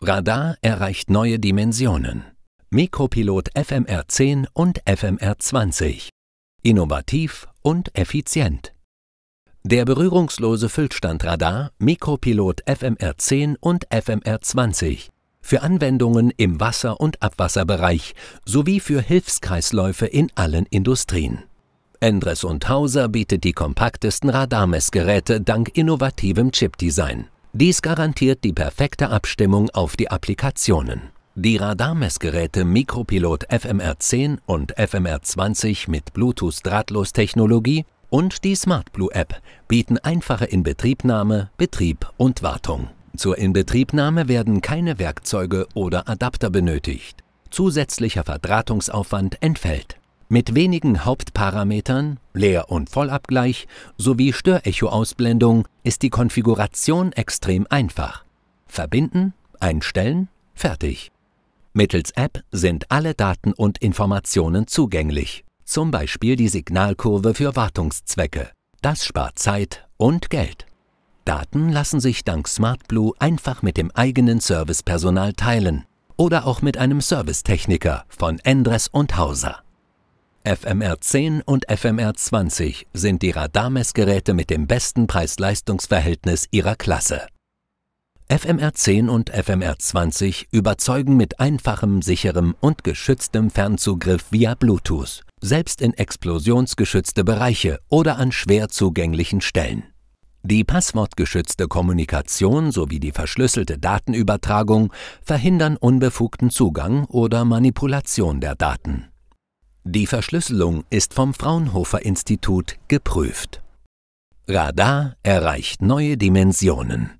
Radar erreicht neue Dimensionen. Mikropilot FMR10 und FMR20. Innovativ und effizient. Der berührungslose Füllstandradar Mikropilot FMR10 und FMR20 für Anwendungen im Wasser- und Abwasserbereich sowie für Hilfskreisläufe in allen Industrien. Endres und Hauser bietet die kompaktesten Radarmessgeräte dank innovativem Chipdesign. Dies garantiert die perfekte Abstimmung auf die Applikationen. Die Radarmessgeräte Mikropilot FMR10 und FMR20 mit Bluetooth-Drahtlos-Technologie und die SmartBlue-App bieten einfache Inbetriebnahme, Betrieb und Wartung. Zur Inbetriebnahme werden keine Werkzeuge oder Adapter benötigt. Zusätzlicher Verdrahtungsaufwand entfällt. Mit wenigen Hauptparametern, Leer- und Vollabgleich sowie Störecho-Ausblendung ist die Konfiguration extrem einfach. Verbinden, einstellen, fertig. Mittels App sind alle Daten und Informationen zugänglich, zum Beispiel die Signalkurve für Wartungszwecke. Das spart Zeit und Geld. Daten lassen sich dank SmartBlue einfach mit dem eigenen Servicepersonal teilen oder auch mit einem Servicetechniker von Endres und Hauser. FMR10 und FMR20 sind die Radarmessgeräte mit dem besten Preis-Leistungs-Verhältnis ihrer Klasse. FMR10 und FMR20 überzeugen mit einfachem, sicherem und geschütztem Fernzugriff via Bluetooth, selbst in explosionsgeschützte Bereiche oder an schwer zugänglichen Stellen. Die passwortgeschützte Kommunikation sowie die verschlüsselte Datenübertragung verhindern unbefugten Zugang oder Manipulation der Daten. Die Verschlüsselung ist vom Fraunhofer Institut geprüft. Radar erreicht neue Dimensionen.